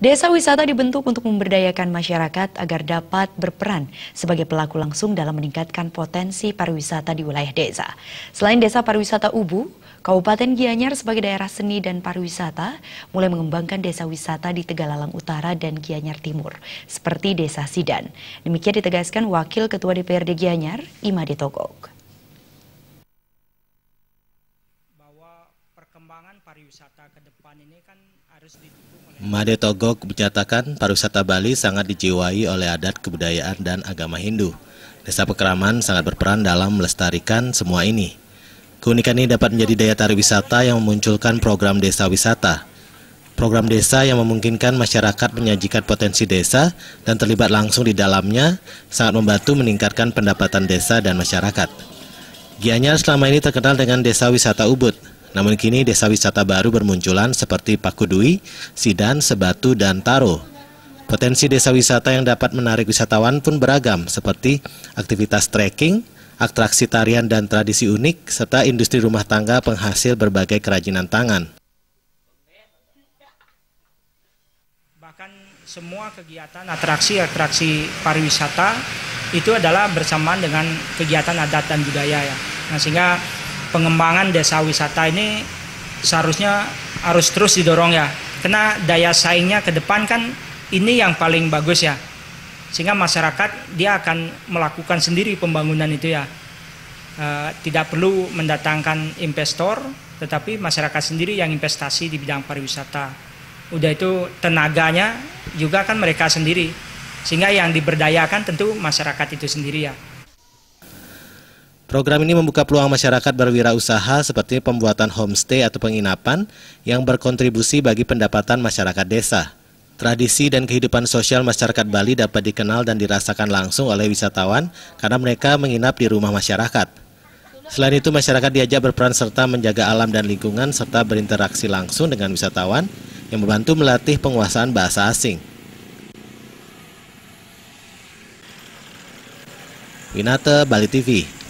Desa wisata dibentuk untuk memberdayakan masyarakat agar dapat berperan sebagai pelaku langsung dalam meningkatkan potensi pariwisata di wilayah desa. Selain desa pariwisata Ubu, Kabupaten Gianyar sebagai daerah seni dan pariwisata mulai mengembangkan desa wisata di Tegalalang Utara dan Gianyar Timur, seperti desa Sidan. Demikian ditegaskan Wakil Ketua DPRD Gianyar, Imade Togok. pariwisata ke depan ini kan harus didukung Made Togok menyatakan pariwisata Bali sangat dijiwai oleh adat kebudayaan dan agama Hindu. Desa Pekeraman sangat berperan dalam melestarikan semua ini. Keunikan ini dapat menjadi daya tarik wisata yang memunculkan program desa wisata. Program desa yang memungkinkan masyarakat menyajikan potensi desa dan terlibat langsung di dalamnya sangat membantu meningkatkan pendapatan desa dan masyarakat. Gianyar selama ini terkenal dengan desa wisata Ubud. Namun kini desa wisata baru bermunculan seperti Pakudui, Sidan, Sebatu, dan Taro. Potensi desa wisata yang dapat menarik wisatawan pun beragam seperti aktivitas trekking, atraksi tarian dan tradisi unik, serta industri rumah tangga penghasil berbagai kerajinan tangan. Bahkan semua kegiatan atraksi-atraksi pariwisata itu adalah bersamaan dengan kegiatan adat dan budaya ya. Nah, sehingga pengembangan desa wisata ini seharusnya harus terus didorong ya karena daya saingnya ke depan kan ini yang paling bagus ya sehingga masyarakat dia akan melakukan sendiri pembangunan itu ya e, tidak perlu mendatangkan investor tetapi masyarakat sendiri yang investasi di bidang pariwisata udah itu tenaganya juga kan mereka sendiri sehingga yang diberdayakan tentu masyarakat itu sendiri ya Program ini membuka peluang masyarakat berwirausaha seperti pembuatan homestay atau penginapan yang berkontribusi bagi pendapatan masyarakat desa. Tradisi dan kehidupan sosial masyarakat Bali dapat dikenal dan dirasakan langsung oleh wisatawan karena mereka menginap di rumah masyarakat. Selain itu, masyarakat diajak berperan serta menjaga alam dan lingkungan serta berinteraksi langsung dengan wisatawan yang membantu melatih penguasaan bahasa asing. Winata Bali TV